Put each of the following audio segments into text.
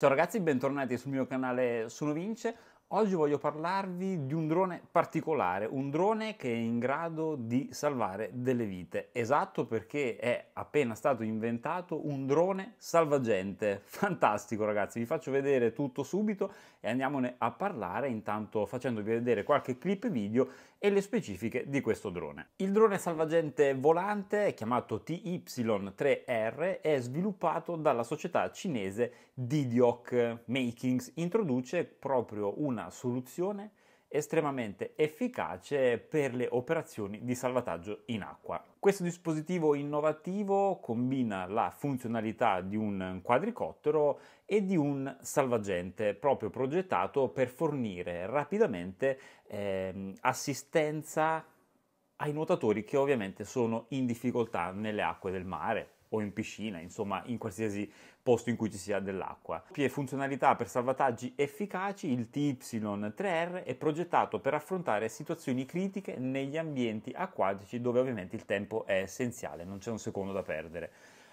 Ciao ragazzi, bentornati sul mio canale Sono Vince. Oggi voglio parlarvi di un drone particolare, un drone che è in grado di salvare delle vite. Esatto perché è appena stato inventato un drone salvagente. Fantastico ragazzi, vi faccio vedere tutto subito e andiamone a parlare intanto facendovi vedere qualche clip video e le specifiche di questo drone. Il drone salvagente volante, chiamato TY3R, è sviluppato dalla società cinese Didioc Makings, introduce proprio una soluzione estremamente efficace per le operazioni di salvataggio in acqua. Questo dispositivo innovativo combina la funzionalità di un quadricottero e di un salvagente proprio progettato per fornire rapidamente eh, assistenza ai nuotatori che ovviamente sono in difficoltà nelle acque del mare o in piscina, insomma in qualsiasi posto in cui ci sia dell'acqua. Pie funzionalità per salvataggi efficaci, il TY3R è progettato per affrontare situazioni critiche negli ambienti acquatici dove ovviamente il tempo è essenziale, non c'è un secondo da perdere.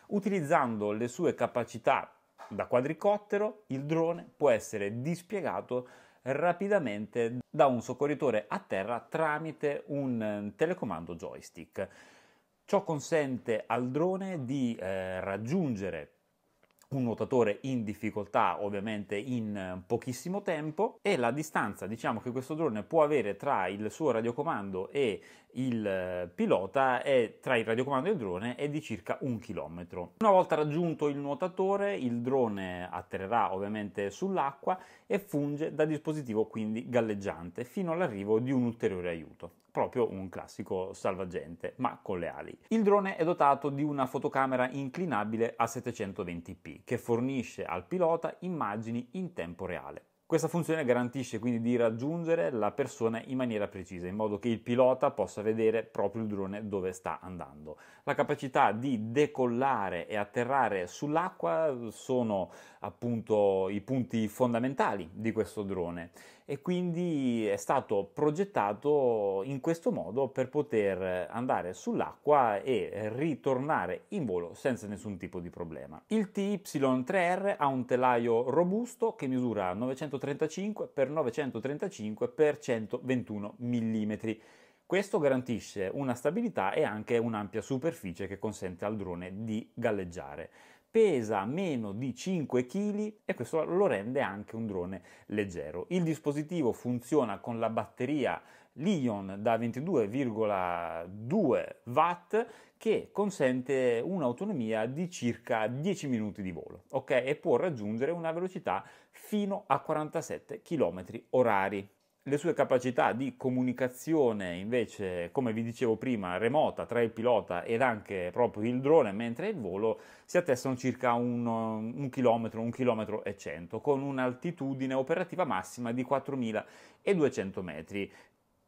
Utilizzando le sue capacità da quadricottero, il drone può essere dispiegato rapidamente da un soccorritore a terra tramite un telecomando joystick. Ciò consente al drone di eh, raggiungere un nuotatore in difficoltà ovviamente in eh, pochissimo tempo e la distanza diciamo che questo drone può avere tra il suo radiocomando e il eh, pilota è tra il radiocomando e il drone è di circa un chilometro. Una volta raggiunto il nuotatore, il drone atterrerà ovviamente sull'acqua e funge da dispositivo quindi galleggiante fino all'arrivo di un ulteriore aiuto proprio un classico salvagente, ma con le ali. Il drone è dotato di una fotocamera inclinabile a 720p, che fornisce al pilota immagini in tempo reale. Questa funzione garantisce quindi di raggiungere la persona in maniera precisa, in modo che il pilota possa vedere proprio il drone dove sta andando. La capacità di decollare e atterrare sull'acqua sono appunto i punti fondamentali di questo drone e quindi è stato progettato in questo modo per poter andare sull'acqua e ritornare in volo senza nessun tipo di problema. Il TY3R ha un telaio robusto che misura 900 935 x 935 x 121 mm. Questo garantisce una stabilità e anche un'ampia superficie che consente al drone di galleggiare. Pesa meno di 5 kg e questo lo rende anche un drone leggero. Il dispositivo funziona con la batteria Lion da 22,2 watt che consente un'autonomia di circa 10 minuti di volo okay? e può raggiungere una velocità fino a 47 km orari. Le sue capacità di comunicazione invece, come vi dicevo prima, remota tra il pilota ed anche proprio il drone mentre il volo si attestano circa un, un chilometro, un chilometro e cento, con un'altitudine operativa massima di 4200 metri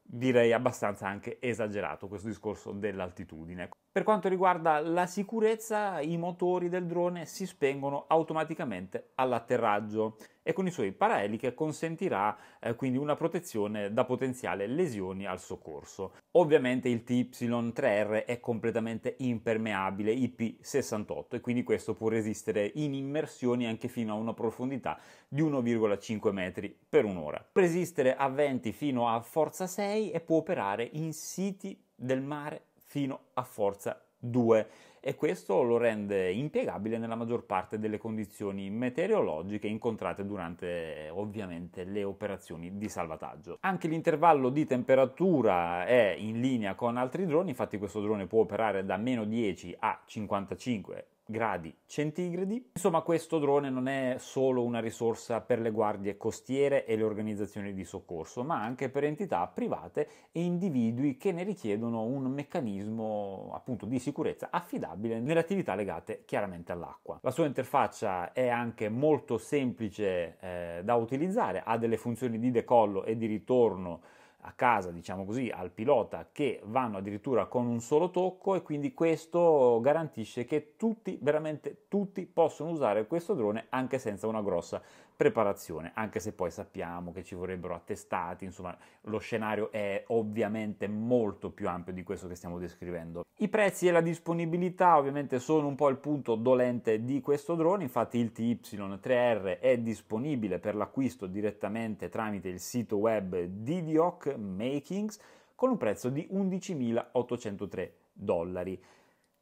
direi abbastanza anche esagerato questo discorso dell'altitudine. Per quanto riguarda la sicurezza, i motori del drone si spengono automaticamente all'atterraggio e con i suoi paraeliche consentirà eh, quindi una protezione da potenziali lesioni al soccorso. Ovviamente il TY3R è completamente impermeabile IP68 e quindi questo può resistere in immersioni anche fino a una profondità di 1,5 metri per un'ora. Può resistere a venti fino a forza 6 e può operare in siti del mare fino a forza 10 2 e questo lo rende impiegabile nella maggior parte delle condizioni meteorologiche incontrate durante ovviamente le operazioni di salvataggio. Anche l'intervallo di temperatura è in linea con altri droni, infatti questo drone può operare da meno 10 a 55 gradi centigradi. Insomma, questo drone non è solo una risorsa per le guardie costiere e le organizzazioni di soccorso, ma anche per entità private e individui che ne richiedono un meccanismo appunto di sicurezza affidabile nelle attività legate chiaramente all'acqua. La sua interfaccia è anche molto semplice eh, da utilizzare, ha delle funzioni di decollo e di ritorno a casa, diciamo così, al pilota che vanno addirittura con un solo tocco e quindi questo garantisce che tutti, veramente tutti possono usare questo drone anche senza una grossa preparazione, anche se poi sappiamo che ci vorrebbero attestati, insomma lo scenario è ovviamente molto più ampio di questo che stiamo descrivendo. I prezzi e la disponibilità ovviamente sono un po' il punto dolente di questo drone, infatti il TY3R è disponibile per l'acquisto direttamente tramite il sito web di Dioc, Makings con un prezzo di 11.803 dollari.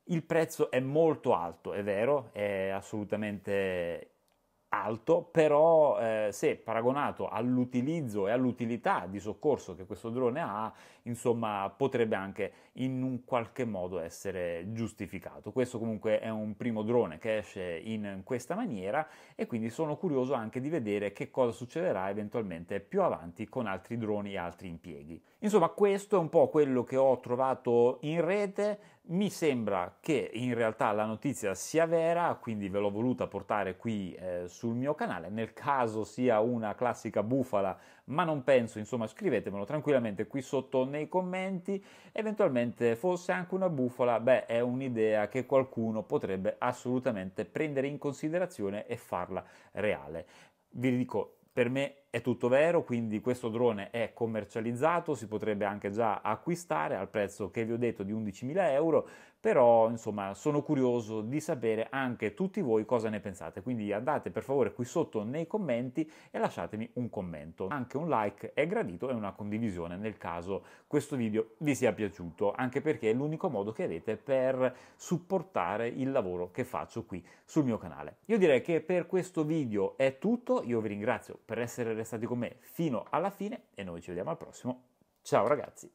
Il prezzo è molto alto, è vero, è assolutamente alto, però eh, se paragonato all'utilizzo e all'utilità di soccorso che questo drone ha, insomma, potrebbe anche in un qualche modo essere giustificato. Questo comunque è un primo drone che esce in questa maniera e quindi sono curioso anche di vedere che cosa succederà eventualmente più avanti con altri droni e altri impieghi. Insomma, questo è un po' quello che ho trovato in rete mi sembra che in realtà la notizia sia vera, quindi ve l'ho voluta portare qui eh, sul mio canale. Nel caso sia una classica bufala, ma non penso, insomma, scrivetemelo tranquillamente qui sotto nei commenti. Eventualmente fosse anche una bufala, beh, è un'idea che qualcuno potrebbe assolutamente prendere in considerazione e farla reale. Vi dico, per me è tutto vero, quindi questo drone è commercializzato, si potrebbe anche già acquistare al prezzo che vi ho detto di 11.000 euro, però insomma sono curioso di sapere anche tutti voi cosa ne pensate, quindi andate per favore qui sotto nei commenti e lasciatemi un commento. Anche un like è gradito e una condivisione nel caso questo video vi sia piaciuto, anche perché è l'unico modo che avete per supportare il lavoro che faccio qui sul mio canale. Io direi che per questo video è tutto, io vi ringrazio per essere restati stati con me fino alla fine e noi ci vediamo al prossimo. Ciao ragazzi!